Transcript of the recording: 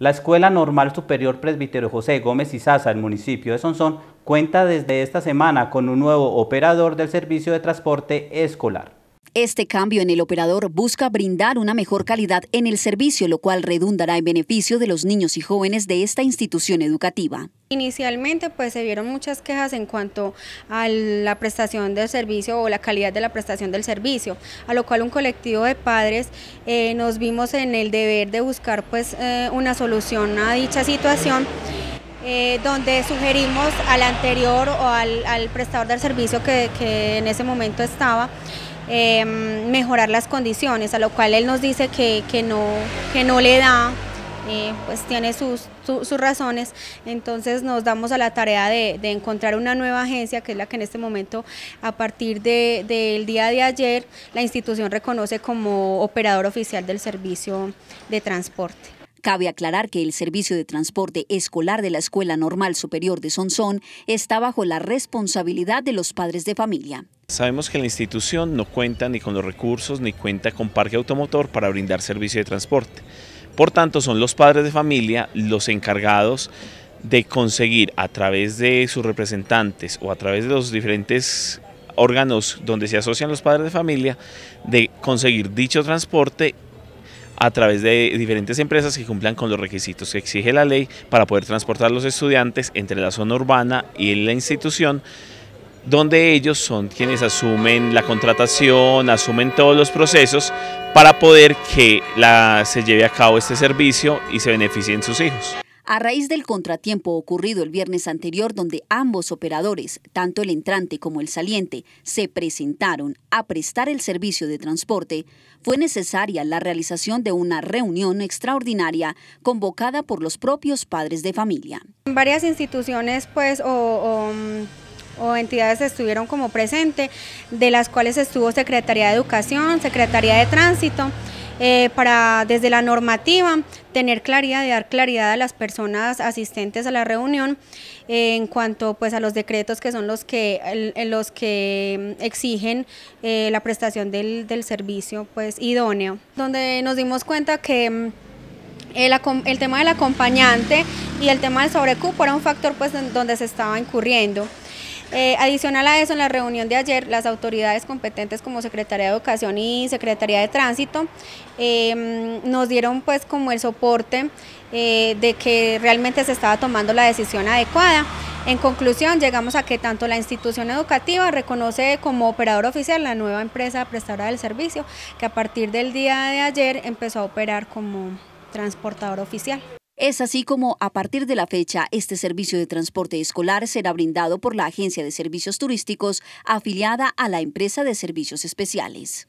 La Escuela Normal Superior Presbítero José Gómez Izaza, el municipio de Sonsón, cuenta desde esta semana con un nuevo operador del servicio de transporte escolar. Este cambio en el operador busca brindar una mejor calidad en el servicio, lo cual redundará en beneficio de los niños y jóvenes de esta institución educativa. Inicialmente pues se vieron muchas quejas en cuanto a la prestación del servicio o la calidad de la prestación del servicio, a lo cual un colectivo de padres eh, nos vimos en el deber de buscar pues eh, una solución a dicha situación. Eh, donde sugerimos al anterior o al, prestador del servicio que, que en ese momento estaba Em, mejorar las condiciones, a lo cual él nos dice que, que no, que no le da, eh, pues tiene sus, razones, entonces nos damos a la tarea de, encontrar una nueva agencia, que es la que en este momento, a partir del de, día de ayer, la institución reconoce como operador oficial del servicio de transporte. Cabe aclarar que el servicio de transporte escolar de la Escuela Normal Superior de Sonsón está bajo la responsabilidad de los padres de familia. Sabemos que la institución no cuenta ni con los recursos ni cuenta con parque automotor para brindar servicio de transporte. Por tanto, son los padres de familia los encargados de conseguir a través de sus representantes o a través de los diferentes órganos donde se asocian los padres de familia, de conseguir dicho transporte a través de diferentes empresas que cumplan con los requisitos que exige la ley para poder transportar a los estudiantes entre la zona urbana y la institución donde ellos son quienes asumen la contratación, asumen todos los procesos para poder que la, se lleve a cabo este servicio y se beneficien sus hijos. A raíz del contratiempo ocurrido el viernes anterior, donde ambos operadores, tanto el entrante como el saliente, se presentaron a prestar el servicio de transporte, fue necesaria la realización de una reunión extraordinaria convocada por los propios padres de familia. Varias instituciones, pues, o mm, o entidades estuvieron como presente, de las cuales estuvo Secretaría de Educación, Secretaría de Tránsito, eh, para desde la normativa tener claridad y dar claridad a las personas asistentes a la reunión eh, en cuanto pues a los decretos que son los que los que mm, exigen eh, la prestación del, servicio pues idóneo donde nos dimos cuenta que mm, el, tema del acompañante y el tema del sobrecupo era un factor pues donde se estaba incurriendo eh, adicional a eso, en la reunión de ayer, las autoridades competentes como Secretaría de Educación y Secretaría de Tránsito em, nos dieron pues como el soporte eh, de que realmente se estaba tomando la decisión adecuada. En conclusión, llegamos a que tanto la institución educativa reconoce como operador oficial la nueva empresa prestadora del servicio, que a partir del día de ayer empezó a operar como transportador oficial. Es así como a partir de la fecha este servicio de transporte escolar será brindado por la Agencia de Servicios Turísticos afiliada a la empresa de servicios especiales.